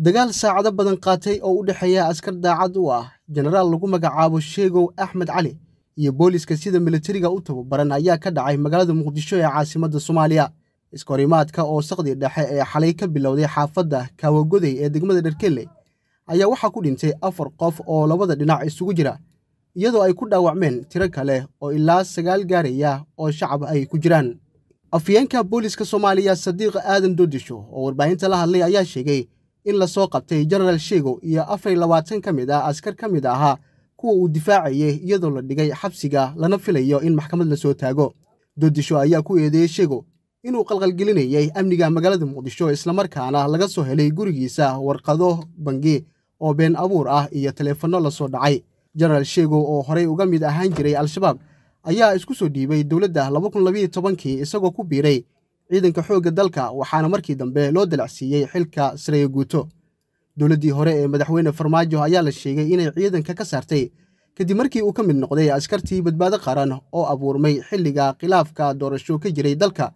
dagaal saacado badan qaatay oo u dhexeeya askar daacad u ah jenaraal lagu magacaabo sheegow axmed cali iyo booliiska sida milatariga u tababaran ayaa ka dhacay magaalada muqdisho ee caasimadda soomaaliya iskorimaadka oo saqdii dhexe ee xalay ka bilowday xaafadda kaawagoday ee degmada dharkeley ayaa waxaa ku dhintay afar qof oo labada dhinac isugu jira iyadoo ay ku dhaawacmeen tiro kale oo ilaa sagaal gaaraya oo shacab ay ku jiraan afyeenka booliska soomaaliya sadiiq aadan doodisho oo warbaahinta la hadlay ayaa sheegay in lasoo qabtay jenaraal sheego iyo afar labaatan ka mid ah askar ka mid ahaa kuwa uu difaacayay iyadoo la dhigay xabsiga lana filayo in maxkamad lasoo taago doodisho ayaa ku eedeeyey sheego inuu qalqalgelinayay amniga magaalada muqdisho islamarkaana laga soo helay gurigiisa warqado bangi oo been abuur ah iyo taleefanno lasoo dhacay jenaraal sheego oo horey uga mid ahaan jiray al-shabaab ayaa isku soo dhiibay dowladda kii isagoo ku biiray ciidanka xoogga dalka waxaana markii dambe loo dalacsiiyey xilka sareeya guuto dowladdii hore ee madaxweyne farmaajo ayaa la sheegay inay ciidanka ka saartay kadib markii uu ka mid noqday askartii badbaado qaran oo abuurmay xilliga khilaafka doorasho ka jiray dalka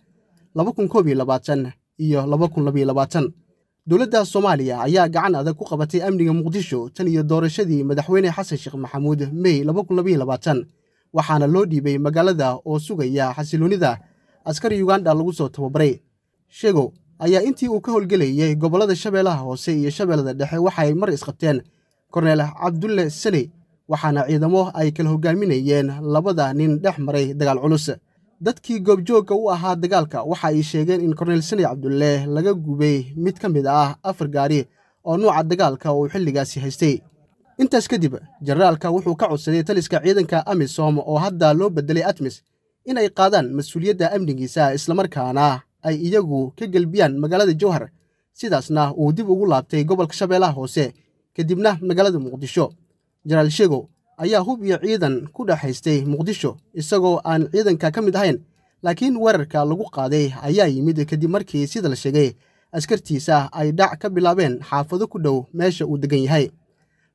iyo dowladda soomaaliya ayaa gacan adag ku qabatay amniga muqdisho tan iyo doorashadii madaxweyne xasan sheekh maxamuud mey waxaana loo dhiibay magaalada oo sugaya xasiloonida askari yuganda lagu soo tababaray sheego ayaa intii uu ka howlgelayay gobollada shabeelaha hoose iyo shabeellada dhexe waxaay mar isqabteen korneel cabdulle sane waxaana ciidamo ay kala hogaaminayeen labada nin dhex maray dagaal culus dadkii goobjoogga u ahaa dagaalka waxa ay sheegeen in korneel sene cabdulle laga gubay mid ka mid ah afar gaari oo nuuca dagaalka uu xilligaasi haystay intaas kadib jenaraalka wuxuu ka codsaday taliska ciidanka amisom oo hadda loo beddelay atmis inay qaadaan mas-uuliyadda amnigiisa islamarkaana ay iyagu ka gelbiyaan magaalada jowhar sidaasna uu dib ugu laabtay gobolka shabeellaha hoose kadibna magaalada muqdisho jenaraal shego ayaa hub iyo ciidan ku dhexaystay muqdisho isagoo aan ciidanka ka mid ahayn laakiin weerarka lagu qaaday ayaa yimid kadib markii sida la sheegay askartiisa ay dhac ka bilaabeen xaafado ku dhow meesha uu degan yahay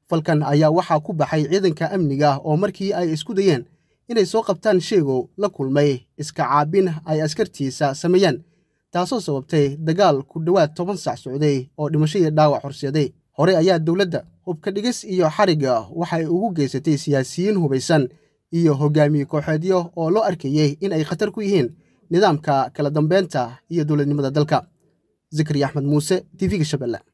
falkan ayaa waxaa ku baxay ciidanka amniga oo markii ay isku dayeen inay soo qabtaan sheegow la kulmay iska caabin ay askartiisa sameeyeen taasoo sababtay dagaal ku dhowaad toban saac socday oo dhimasho dhaawac horseeday hore ayaa dowladda hubka dhigis iyo xariga waxay ugu geysatay siyaasiyiin hubaysan iyo hogaamiye kooxeedyo oo loo arkayey in ay khatar ku yihiin nidaamka kala dambeynta iyo dowladnimada dalka zikri axmed muuse t v-ga shabeelle